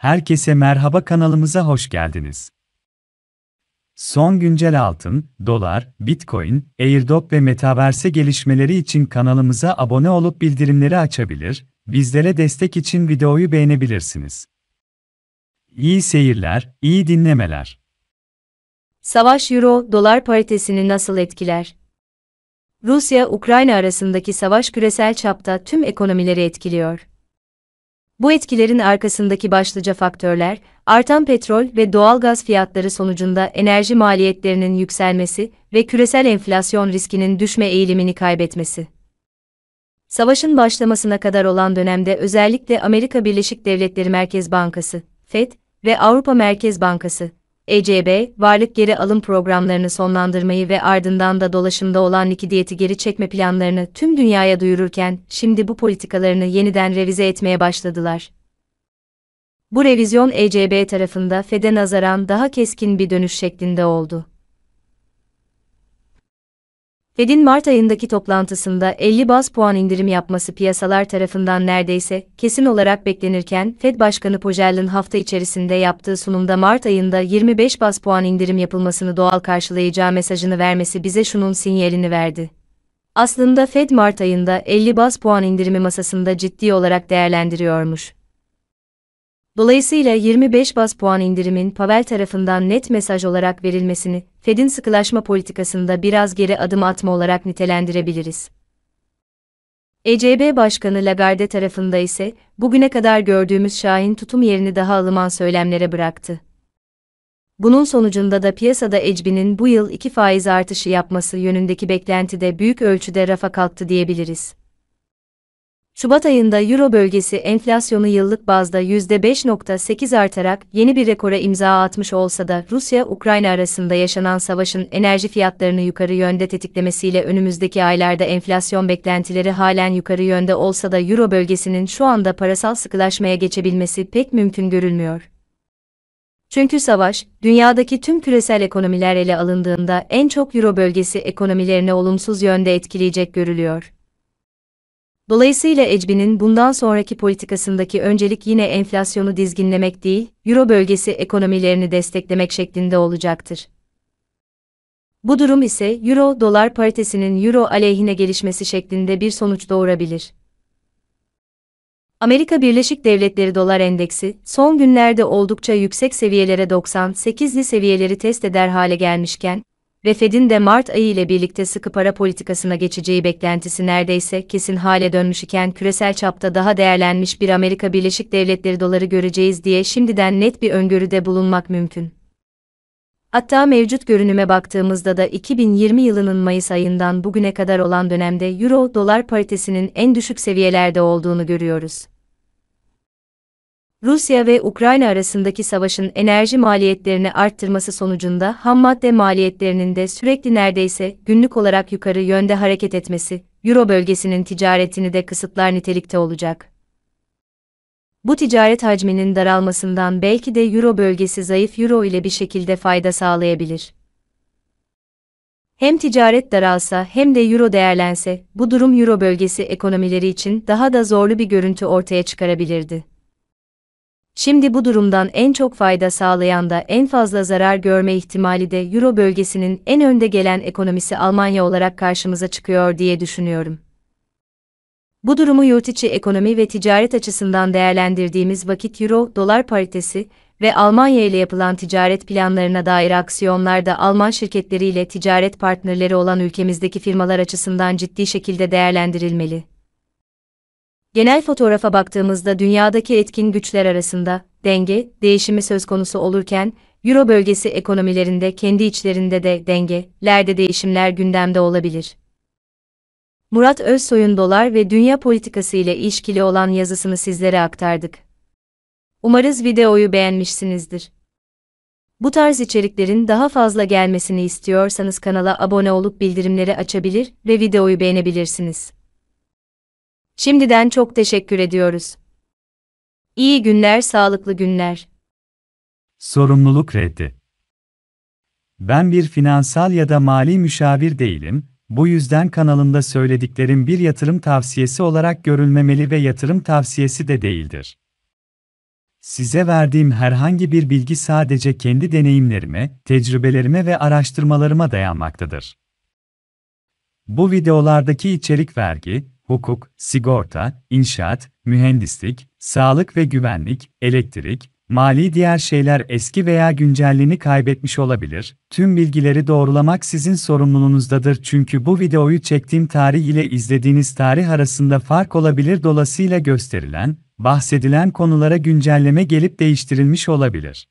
Herkese merhaba kanalımıza hoş geldiniz. Son güncel altın, dolar, bitcoin, airdrop ve metaverse gelişmeleri için kanalımıza abone olup bildirimleri açabilir, bizlere destek için videoyu beğenebilirsiniz. İyi seyirler, iyi dinlemeler. Savaş Euro-Dolar paritesini nasıl etkiler? Rusya-Ukrayna arasındaki savaş küresel çapta tüm ekonomileri etkiliyor. Bu etkilerin arkasındaki başlıca faktörler, artan petrol ve doğal gaz fiyatları sonucunda enerji maliyetlerinin yükselmesi ve küresel enflasyon riskinin düşme eğilimini kaybetmesi. Savaşın başlamasına kadar olan dönemde özellikle Amerika Birleşik Devletleri Merkez Bankası, FED ve Avrupa Merkez Bankası, ECB, varlık geri alım programlarını sonlandırmayı ve ardından da dolaşımda olan likidiyeti geri çekme planlarını tüm dünyaya duyururken, şimdi bu politikalarını yeniden revize etmeye başladılar. Bu revizyon ECB tarafında FED'e nazaran daha keskin bir dönüş şeklinde oldu. Fed'in Mart ayındaki toplantısında 50 baz puan indirim yapması piyasalar tarafından neredeyse kesin olarak beklenirken, Fed Başkanı Powell'ın hafta içerisinde yaptığı sunumda Mart ayında 25 baz puan indirim yapılmasını doğal karşılayacağı mesajını vermesi bize şunun sinyalini verdi. Aslında Fed Mart ayında 50 baz puan indirimi masasında ciddi olarak değerlendiriyormuş. Dolayısıyla 25 baz puan indirimin Pavel tarafından net mesaj olarak verilmesini, Fed'in sıkılaşma politikasında biraz geri adım atma olarak nitelendirebiliriz. ECB Başkanı Lagarde tarafında ise, bugüne kadar gördüğümüz Şahin tutum yerini daha alıman söylemlere bıraktı. Bunun sonucunda da piyasada ECB'nin bu yıl 2 faiz artışı yapması yönündeki beklenti de büyük ölçüde rafa kalktı diyebiliriz. Şubat ayında Euro bölgesi enflasyonu yıllık bazda %5.8 artarak yeni bir rekora imza atmış olsa da Rusya-Ukrayna arasında yaşanan savaşın enerji fiyatlarını yukarı yönde tetiklemesiyle önümüzdeki aylarda enflasyon beklentileri halen yukarı yönde olsa da Euro bölgesinin şu anda parasal sıkılaşmaya geçebilmesi pek mümkün görülmüyor. Çünkü savaş, dünyadaki tüm küresel ekonomiler ele alındığında en çok Euro bölgesi ekonomilerine olumsuz yönde etkileyecek görülüyor. Dolayısıyla ECB'nin bundan sonraki politikasındaki öncelik yine enflasyonu dizginlemek değil, Euro bölgesi ekonomilerini desteklemek şeklinde olacaktır. Bu durum ise Euro-Dolar paritesinin Euro aleyhine gelişmesi şeklinde bir sonuç doğurabilir. Amerika Birleşik Devletleri Dolar Endeksi, son günlerde oldukça yüksek seviyelere 98'li seviyeleri test eder hale gelmişken, ve Fed'in de Mart ayı ile birlikte sıkı para politikasına geçeceği beklentisi neredeyse kesin hale dönmüş iken küresel çapta daha değerlenmiş bir Amerika Birleşik Devletleri doları göreceğiz diye şimdiden net bir öngörüde bulunmak mümkün. Hatta mevcut görünüme baktığımızda da 2020 yılının Mayıs ayından bugüne kadar olan dönemde Euro-Dolar paritesinin en düşük seviyelerde olduğunu görüyoruz. Rusya ve Ukrayna arasındaki savaşın enerji maliyetlerini arttırması sonucunda ham madde maliyetlerinin de sürekli neredeyse günlük olarak yukarı yönde hareket etmesi, Euro bölgesinin ticaretini de kısıtlar nitelikte olacak. Bu ticaret hacminin daralmasından belki de Euro bölgesi zayıf Euro ile bir şekilde fayda sağlayabilir. Hem ticaret daralsa hem de Euro değerlense, bu durum Euro bölgesi ekonomileri için daha da zorlu bir görüntü ortaya çıkarabilirdi. Şimdi bu durumdan en çok fayda sağlayan da en fazla zarar görme ihtimali de Euro bölgesinin en önde gelen ekonomisi Almanya olarak karşımıza çıkıyor diye düşünüyorum. Bu durumu yurt içi ekonomi ve ticaret açısından değerlendirdiğimiz vakit Euro-Dolar paritesi ve Almanya ile yapılan ticaret planlarına dair aksiyonlar da Alman şirketleriyle ticaret partnerleri olan ülkemizdeki firmalar açısından ciddi şekilde değerlendirilmeli. Genel fotoğrafa baktığımızda dünyadaki etkin güçler arasında denge, değişimi söz konusu olurken, Euro bölgesi ekonomilerinde kendi içlerinde de dengelerde değişimler gündemde olabilir. Murat Özsoy'un dolar ve dünya politikası ile ilişkili olan yazısını sizlere aktardık. Umarız videoyu beğenmişsinizdir. Bu tarz içeriklerin daha fazla gelmesini istiyorsanız kanala abone olup bildirimleri açabilir ve videoyu beğenebilirsiniz. Şimdiden çok teşekkür ediyoruz. İyi günler, sağlıklı günler. Sorumluluk reddi. Ben bir finansal ya da mali müşavir değilim, bu yüzden kanalımda söylediklerim bir yatırım tavsiyesi olarak görülmemeli ve yatırım tavsiyesi de değildir. Size verdiğim herhangi bir bilgi sadece kendi deneyimlerime, tecrübelerime ve araştırmalarıma dayanmaktadır. Bu videolardaki içerik vergi, hukuk, sigorta, inşaat, mühendislik, sağlık ve güvenlik, elektrik, mali diğer şeyler eski veya güncelliğini kaybetmiş olabilir. Tüm bilgileri doğrulamak sizin sorumluluğunuzdadır çünkü bu videoyu çektiğim tarih ile izlediğiniz tarih arasında fark olabilir dolayısıyla gösterilen, bahsedilen konulara güncelleme gelip değiştirilmiş olabilir.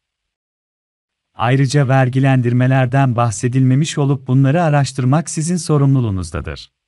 Ayrıca vergilendirmelerden bahsedilmemiş olup bunları araştırmak sizin sorumluluğunuzdadır.